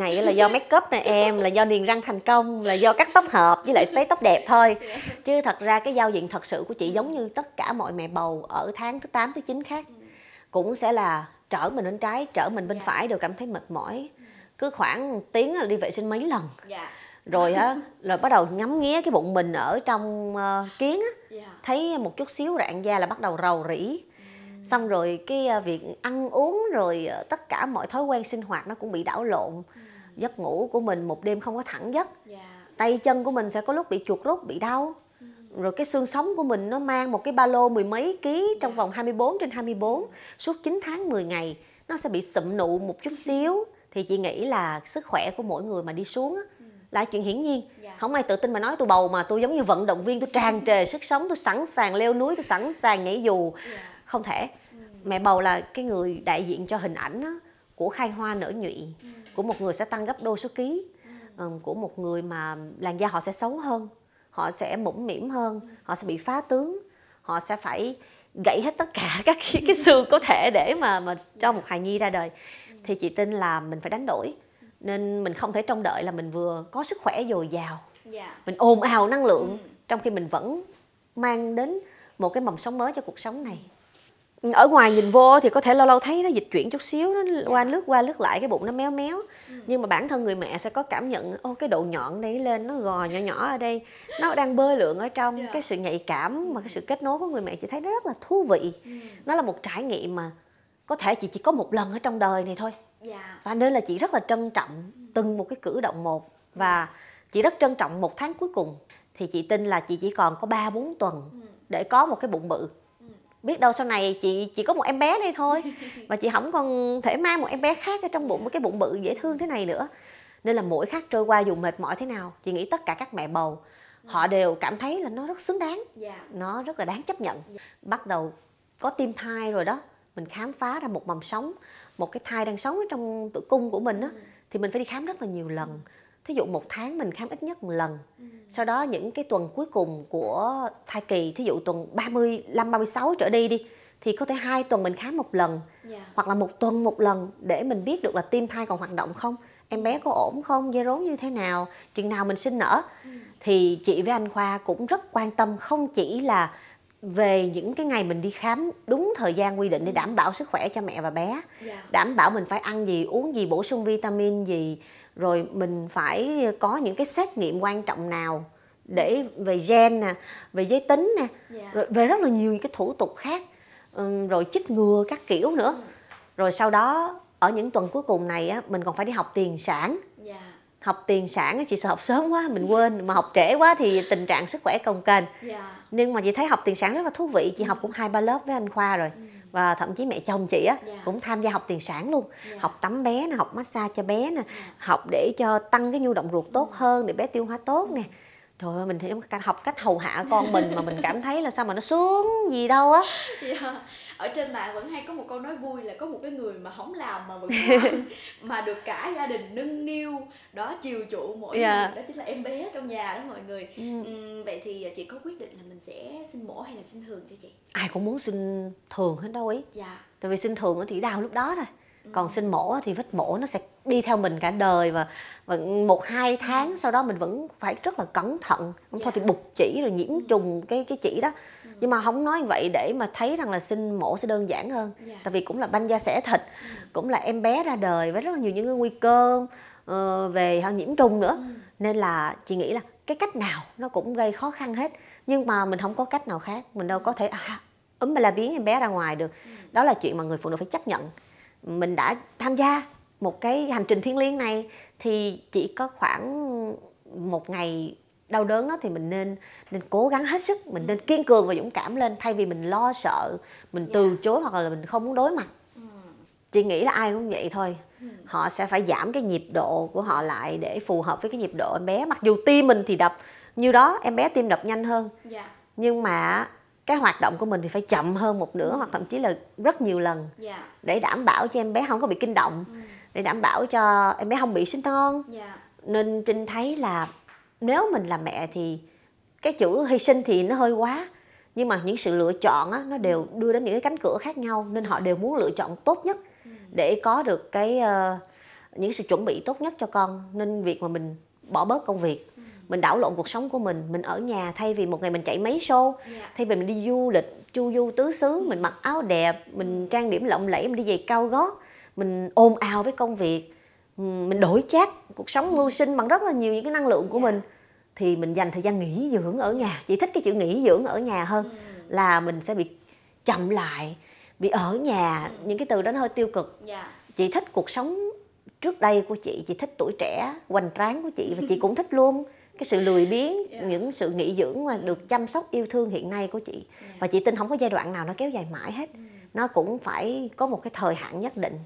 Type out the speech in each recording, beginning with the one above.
này là do make up nè em là do niềng răng thành công là do cắt tóc hợp với lại sấy tóc đẹp thôi chứ thật ra cái giao diện thật sự của chị giống như tất cả mọi mẹ bầu ở tháng thứ 8 thứ 9 khác cũng sẽ là trở mình bên trái trở mình bên dạ. phải đều cảm thấy mệt mỏi cứ khoảng tiếng là đi vệ sinh mấy lần dạ. rồi á rồi bắt đầu ngắm nghía cái bụng mình ở trong ờ, kiến á dạ. thấy một chút xíu rạn da là bắt đầu rầu rĩ xong rồi cái ờ, việc ăn uống rồi ờ, tất cả mọi thói quen sinh hoạt nó cũng bị đảo lộn ừ giấc ngủ của mình một đêm không có thẳng giấc yeah. Dạ. tay chân của mình sẽ có lúc bị chuột rút bị đau ừ. rồi cái xương sống của mình nó mang một cái ba lô mười mấy ký dạ. trong yeah. vòng 24 trên 24 suốt 9 tháng 10 ngày nó sẽ bị sụm nụ một chút ừ. xíu thì chị nghĩ là sức khỏe của mỗi người mà đi xuống á, ừ. là chuyện hiển nhiên yeah. Dạ. không ai tự tin mà nói tôi bầu mà tôi giống như vận động viên tôi tràn trề sức sống tôi sẵn sàng leo núi tôi sẵn sàng nhảy dù không thể mẹ bầu là cái người đại diện cho hình ảnh á, của khai hoa nở nhụy ừ. của một người sẽ tăng gấp đôi số ký ừ. của một người mà làn da họ sẽ xấu hơn họ sẽ mũm mỉm hơn ừ. họ sẽ bị phá tướng họ sẽ phải gãy hết tất cả các cái, cái xương có thể để mà mà cho một hài nhi ra đời thì chị tin là mình phải đánh đổi nên mình không thể trông đợi là mình vừa có sức khỏe dồi dào dạ. mình ồn ào năng lượng trong khi mình vẫn mang đến một cái mầm sống mới cho cuộc sống này ở ngoài nhìn vô thì có thể lâu lâu thấy nó dịch chuyển chút xíu nó dạ. qua lướt qua lướt lại cái bụng nó méo méo nhưng mà bản thân người mẹ sẽ có cảm nhận ô cái độ nhọn đấy lên nó gò nhỏ nhỏ ở đây nó đang bơi lượn ở trong dạ. cái sự nhạy cảm mà cái sự kết nối của người mẹ chị thấy nó rất là thú vị ừ. nó là một trải nghiệm mà có thể chị chỉ có một lần ở trong đời này thôi dạ. và nên là chị rất là trân trọng ừ. từng một cái cử động một và chị rất trân trọng một tháng cuối cùng thì chị tin là chị chỉ còn có ba bốn tuần ừ. để có một cái bụng bự biết đâu sau này chị chỉ có một em bé đây thôi và chị không còn thể mang một em bé khác ở trong bụng một cái bụng bự dễ thương thế này nữa nên là mỗi khắc trôi qua dù mệt mỏi thế nào chị nghĩ tất cả các mẹ bầu họ ừ. đều cảm thấy là nó rất xứng đáng dạ. nó rất là đáng chấp nhận dạ. bắt đầu có tim thai rồi đó mình khám phá ra một mầm sống một cái thai đang sống ở trong tử cung của mình á ừ. thì mình phải đi khám rất là nhiều lần thí dụ một tháng mình khám ít nhất một lần ừ. sau đó những cái tuần cuối cùng của thai kỳ thí dụ tuần 35 36 trở đi đi thì có thể hai tuần mình khám một lần yeah. Dạ. hoặc là một tuần một lần để mình biết được là tim thai còn hoạt động không em bé có ổn không dây rốn như thế nào chừng nào mình sinh nở ừ. thì chị với anh khoa cũng rất quan tâm không chỉ là về những cái ngày mình đi khám đúng thời gian quy định để ừ. đảm bảo sức khỏe cho mẹ và bé yeah. Dạ. đảm bảo mình phải ăn gì uống gì bổ sung vitamin gì rồi mình phải có những cái xét nghiệm quan trọng nào để về gen nè về giới tính nè yeah. Dạ. rồi về rất là nhiều những cái thủ tục khác rồi chích ngừa các kiểu nữa ừ. rồi sau đó ở những tuần cuối cùng này á mình còn phải đi học tiền sản yeah. Dạ. học tiền sản chị sợ học sớm quá mình quên mà học trễ quá thì tình trạng sức khỏe cồng kềnh yeah. Dạ. nhưng mà chị thấy học tiền sản rất là thú vị chị ừ. học cũng hai ba lớp với anh khoa rồi ừ và thậm chí mẹ chồng chị á yeah. Dạ. cũng tham gia học tiền sản luôn yeah. Dạ. học tắm bé nè học massage cho bé nè yeah. Dạ. học để cho tăng cái nhu động ruột tốt hơn để bé tiêu hóa tốt nè trời ơi mình thì học cách hầu hạ con mình mà mình cảm thấy là sao mà nó sướng gì đâu á dạ, ở trên mạng vẫn hay có một câu nói vui là có một cái người mà không làm mà vẫn mà được cả gia đình nâng niu đó chiều chuộng mỗi yeah. Dạ. người đó chính là em bé trong nhà đó mọi người ừ. Uhm, vậy thì ờ, chị có quyết định là mình sẽ xin mổ hay là xin thường cho chị ai cũng muốn xin thường hết đâu ý dạ yeah. tại vì xin thường thì đau lúc đó thôi Ừ. còn sinh mổ thì vết mổ nó sẽ đi theo mình cả đời và, và một hai tháng ừ. sau đó mình vẫn phải rất là cẩn thận không dạ. thôi thì bục chỉ rồi nhiễm ừ. trùng cái cái chỉ đó nhưng mà không nói vậy để mà thấy rằng là sinh mổ sẽ đơn giản hơn dạ. tại vì cũng là banh da sẻ thịt cũng là em bé ra đời với rất là nhiều những nguy cơ uh, về nhiễm trùng nữa nên là chị nghĩ là cái cách nào nó cũng gây khó khăn hết nhưng mà mình không có cách nào khác mình đâu có thể à, ấm mà là biến em bé ra ngoài được đó là chuyện mà người phụ nữ phải chấp nhận mình đã tham gia một cái hành trình thiêng liêng này thì chỉ có khoảng một ngày đau đớn đó thì mình nên nên cố gắng hết sức mình nên kiên cường và dũng cảm lên thay vì mình lo sợ mình yeah. từ dạ. chối hoặc là mình không muốn đối mặt ừ. chị nghĩ là ai cũng vậy thôi ừ. họ sẽ phải giảm cái nhịp độ của họ lại để phù hợp với cái nhịp độ em bé mặc dù tim mình thì đập như đó em bé tim đập nhanh hơn yeah. Dạ. nhưng mà cái hoạt động của mình thì phải chậm hơn một nửa hoặc thậm chí là rất nhiều lần yeah. Dạ. để đảm bảo cho em bé không có bị kinh động ừ. để đảm bảo cho em bé không bị sinh non yeah. nên trinh thấy là nếu mình là mẹ thì cái chữ hy sinh thì nó hơi quá nhưng mà những sự lựa chọn á, nó đều ừ. đưa đến những cái cánh cửa khác nhau nên họ đều muốn lựa chọn tốt nhất ừ. để có được cái uh, những sự chuẩn bị tốt nhất cho con nên việc mà mình bỏ bớt công việc mình đảo lộn cuộc sống của mình mình ở nhà thay vì một ngày mình chạy mấy show yeah. Dạ. thay vì mình đi du lịch chu du tứ xứ mình mặc áo đẹp mình trang điểm lộng lẫy mình đi giày cao gót mình ôm ào với công việc mình đổi chát cuộc sống mưu sinh bằng rất là nhiều những cái năng lượng của yeah. Dạ. mình thì mình dành thời gian nghỉ dưỡng ở nhà chị thích cái chữ nghỉ dưỡng ở nhà hơn yeah. Dạ. là mình sẽ bị chậm lại bị ở nhà những cái từ đó nó hơi tiêu cực yeah. chị thích cuộc sống trước đây của chị chị thích tuổi trẻ hoành tráng của chị và chị cũng thích luôn cái sự lười biếng yeah. Dạ. những sự nghỉ dưỡng mà được chăm sóc yêu thương hiện nay của chị dạ. và chị tin không có giai đoạn nào nó kéo dài mãi hết ừ. nó cũng phải có một cái thời hạn nhất định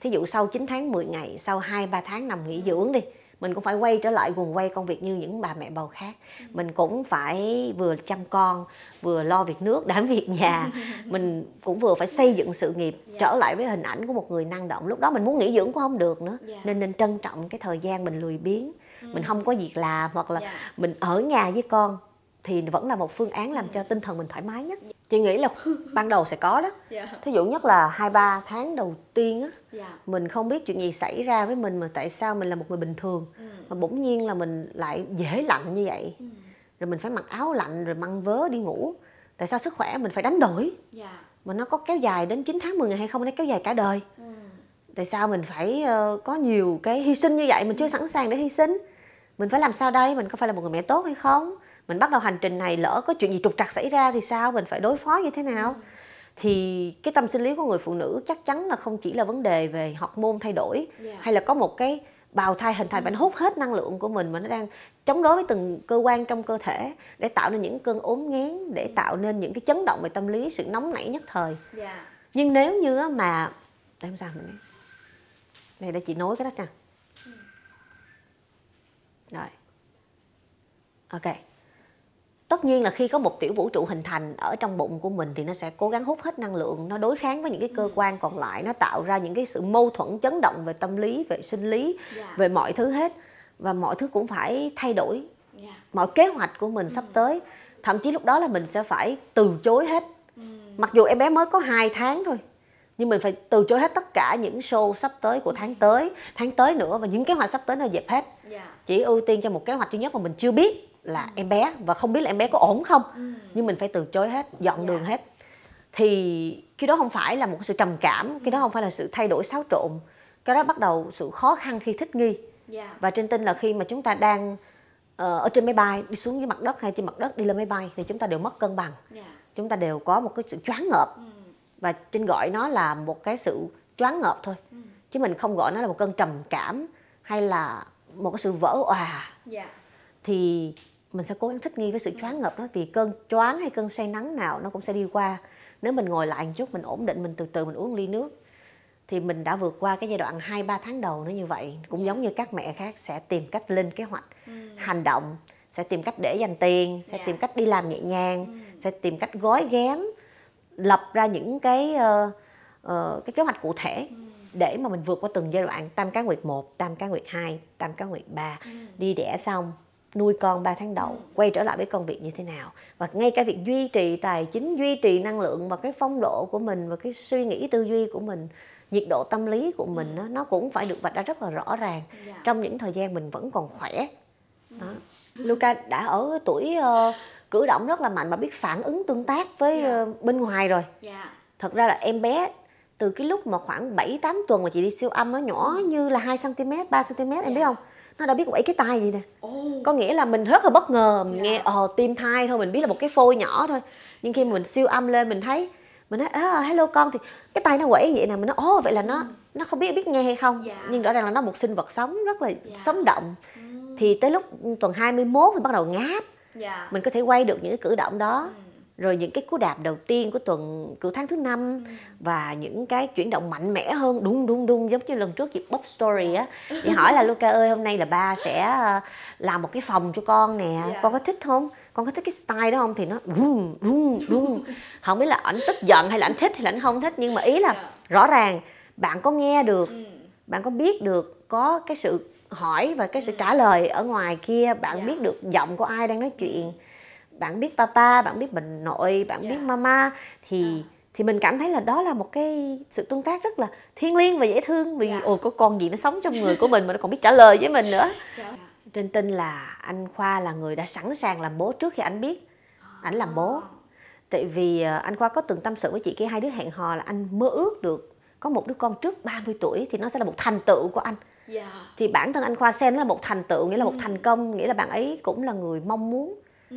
thí dụ sau 9 tháng 10 ngày sau 2 3 tháng nằm nghỉ dạ. dưỡng đi mình cũng phải quay trở lại guồng quay công việc như những bà mẹ bầu khác ừ. mình cũng phải vừa chăm con vừa lo việc nước đảm việc nhà mình cũng vừa phải xây dựng sự nghiệp trở lại với hình ảnh của một người năng động lúc đó mình muốn nghỉ dưỡng cũng không được nữa nên nên trân trọng cái thời gian mình lười biếng mình ừ. không có việc làm hoặc là yeah. Dạ. mình ở nhà với con thì vẫn là một phương án làm cho tinh thần mình thoải mái nhất dạ. chị nghĩ là ban đầu sẽ có đó yeah. Dạ. thí dụ nhất là hai ba tháng đầu tiên á yeah. mình không biết chuyện gì xảy ra với mình mà tại sao mình là một người bình thường ừ. mà bỗng nhiên là mình lại dễ lạnh như vậy ừ. rồi mình phải mặc áo lạnh rồi măng vớ đi ngủ tại sao sức khỏe mình phải đánh đổi yeah. mà nó có kéo dài đến 9 tháng 10 ngày hay không nó kéo dài cả đời ừ. tại sao mình phải ờ, có nhiều cái hy sinh như vậy mình chưa sẵn sàng để hy sinh mình phải làm sao đây mình có phải là một người mẹ tốt hay không mình bắt đầu hành trình này lỡ có chuyện gì trục trặc xảy ra thì sao mình phải đối phó như thế nào ừ. thì cái tâm sinh lý của người phụ nữ chắc chắn là không chỉ là vấn đề về học môn thay đổi yeah. Dạ. hay là có một cái bào thai hình thành và ừ. nó hút hết năng lượng của mình mà nó đang chống đối với từng cơ quan trong cơ thể để tạo nên những cơn ốm nghén để ừ. tạo nên những cái chấn động về tâm lý sự nóng nảy nhất thời yeah. Dạ. nhưng nếu như mà em sao này đây chị nói cái đó nha rồi ok tất nhiên là khi có một tiểu vũ trụ hình thành ở trong bụng của mình thì nó sẽ cố gắng hút hết năng lượng nó đối kháng với những cái cơ ừ. quan còn lại nó tạo ra những cái sự mâu thuẫn chấn động về tâm lý về sinh lý yeah. Dạ. về mọi thứ hết và mọi thứ cũng phải thay đổi yeah. Dạ. mọi kế hoạch của mình sắp ừ. tới thậm chí lúc đó là mình sẽ phải từ chối hết ừ. mặc dù em bé mới có 2 tháng thôi nhưng mình phải từ chối hết tất cả những show sắp tới của tháng tới tháng tới nữa và những kế hoạch sắp tới nó dẹp hết dạ. chỉ ưu tiên cho một kế hoạch duy nhất mà mình chưa biết là ừ. em bé và không biết là em bé có ổn không ừ. nhưng mình phải từ chối hết dọn yeah. Dạ. đường hết thì cái đó không phải là một sự trầm cảm cái đó ừ. không phải là sự thay đổi xáo trộn cái đó bắt đầu sự khó khăn khi thích nghi yeah. Dạ. và trên tin là khi mà chúng ta đang ờ, ở trên máy bay đi xuống dưới mặt đất hay trên mặt đất đi lên máy bay thì chúng ta đều mất cân bằng yeah. chúng ta đều có một cái sự choáng ngợp ừ và trinh gọi nó là một cái sự choáng ngợp thôi ừ. chứ mình không gọi nó là một cơn trầm cảm hay là một cái sự vỡ òa yeah. Dạ. thì mình sẽ cố gắng thích nghi với sự ừ. choáng ngợp đó thì cơn choáng hay cơn say nắng nào nó cũng sẽ đi qua nếu mình ngồi lại một chút mình ổn định mình từ từ mình uống ly nước thì mình đã vượt qua cái giai đoạn 2 3 tháng đầu nó như vậy cũng yeah. Dạ. giống như các mẹ khác sẽ tìm cách lên kế hoạch ừ. hành động sẽ tìm cách để dành tiền sẽ yeah. Dạ. tìm cách đi làm nhẹ nhàng ừ. sẽ tìm cách gói ghém lập ra những cái uh, uh, cái kế hoạch cụ thể để mà mình vượt qua từng giai đoạn tam cá nguyệt 1, tam cá nguyệt 2, tam cá nguyệt 3 ừ. đi đẻ xong nuôi con 3 tháng đầu quay trở lại với công việc như thế nào và ngay cả việc duy trì tài chính duy trì năng lượng và cái phong độ của mình và cái suy nghĩ tư duy của mình nhiệt độ tâm lý của mình nó cũng phải được vạch ra rất là rõ ràng dạ. trong những thời gian mình vẫn còn khỏe đó. Ừ. Luca đã ở tuổi uh, cử động rất là mạnh mà biết phản ứng tương tác với yeah. Dạ. Ờ, bên ngoài rồi yeah. Dạ. thật ra là em bé từ cái lúc mà khoảng 7 8 tuần mà chị đi siêu âm nó nhỏ ừ. như là 2 cm, 3 cm yeah. em dạ. biết không? Nó đã biết quẩy cái tay gì nè. Oh. Có nghĩa là mình rất là bất ngờ, mình yeah. nghe ờ tim thai thôi mình biết là một cái phôi nhỏ thôi. Nhưng khi mình siêu âm lên mình thấy mình nói ah, hello con thì cái tay nó quẩy vậy nè mình nói ồ vậy là nó ừ. nó không biết biết nghe hay không. Yeah. Nhưng rõ ràng là nó một sinh vật sống rất là yeah. sống động. Ừ. Thì tới lúc tuần 21 thì bắt đầu ngáp yeah. Dạ. mình có thể quay được những cái cử động đó ừ. rồi những cái cú đạp đầu tiên của tuần của tháng thứ năm ừ. và những cái chuyển động mạnh mẽ hơn đúng đúng đúng giống như lần trước dịp bóc story á dạ. thì hỏi là Luca ơi hôm nay là ba sẽ ờ, làm một cái phòng cho con nè yeah. Dạ. con có thích không con có thích cái style đó không thì nó đúng đúng đúng không biết là ảnh tức giận hay là ảnh thích hay là ảnh không thích nhưng mà ý là yeah. rõ ràng bạn có nghe được ừ. bạn có biết được có cái sự hỏi và cái sự ừ. trả lời ở ngoài kia bạn yeah. Dạ. biết được giọng của ai đang nói chuyện bạn biết papa bạn biết mình nội bạn yeah. Dạ. biết mama thì yeah. Ờ. thì mình cảm thấy là đó là một cái sự tương tác rất là thiêng liêng và dễ thương vì yeah. Dạ. ồ có con gì nó sống trong người của mình mà nó còn biết trả lời với mình nữa trên tin là anh khoa là người đã sẵn sàng làm bố trước khi anh biết ảnh làm bố ờ. tại vì ờ, anh khoa có từng tâm sự với chị kia hai đứa hẹn hò là anh mơ ước được có một đứa con trước 30 tuổi thì nó sẽ là một thành tựu của anh Dạ. thì bản thân anh khoa sen là một thành tựu nghĩa là một ừ. thành công nghĩa là bạn ấy cũng là người mong muốn ừ.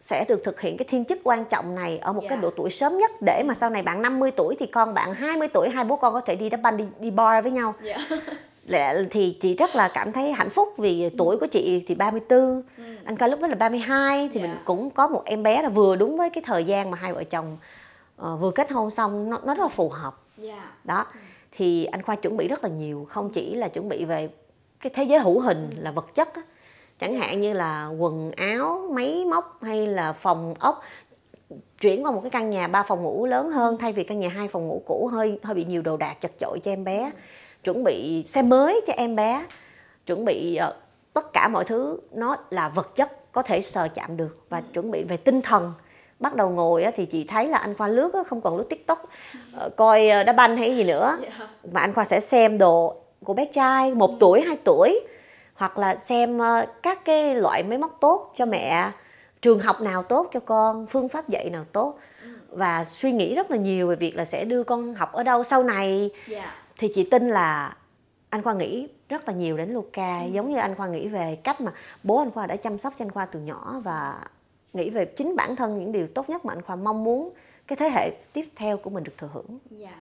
sẽ được thực hiện cái thiên chức quan trọng này ở một yeah. cái dạ. độ tuổi sớm nhất để mà ừ. sau này bạn 50 tuổi thì con bạn 20 tuổi hai bố con có thể đi đá banh đi, đi bar với nhau yeah. Dạ. Lẹ, thì chị rất là cảm thấy hạnh phúc vì ừ. tuổi của chị thì 34 ừ. anh coi lúc đó là 32 thì yeah. mình cũng có một em bé là vừa đúng với cái thời gian mà hai vợ chồng uh, vừa kết hôn xong nó, nó rất là phù hợp yeah. đó ừ thì anh khoa chuẩn bị rất là nhiều không chỉ là chuẩn bị về cái thế giới hữu hình là vật chất chẳng hạn như là quần áo máy móc hay là phòng ốc chuyển qua một cái căn nhà ba phòng ngủ lớn hơn thay vì căn nhà hai phòng ngủ cũ hơi hơi bị nhiều đồ đạc chật chội cho em bé chuẩn bị xe mới cho em bé chuẩn bị ờ, tất cả mọi thứ nó là vật chất có thể sờ chạm được và chuẩn bị về tinh thần bắt đầu ngồi thì chị thấy là anh khoa lướt không còn lướt tiktok ờ, coi ờ, đá banh hay gì nữa yeah. Dạ. mà anh khoa sẽ xem đồ của bé trai một ừ. tuổi hai tuổi hoặc là xem ờ, các cái loại máy móc tốt cho mẹ trường học nào tốt cho con phương pháp dạy nào tốt ừ. và suy nghĩ rất là nhiều về việc là sẽ đưa con học ở đâu sau này yeah. Dạ. thì chị tin là anh khoa nghĩ rất là nhiều đến Luca ừ. giống như anh khoa nghĩ về cách mà bố anh khoa đã chăm sóc cho anh khoa từ nhỏ và nghĩ về chính bản thân những điều tốt nhất mà anh khoa mong muốn cái thế hệ tiếp theo của mình được thừa hưởng dạ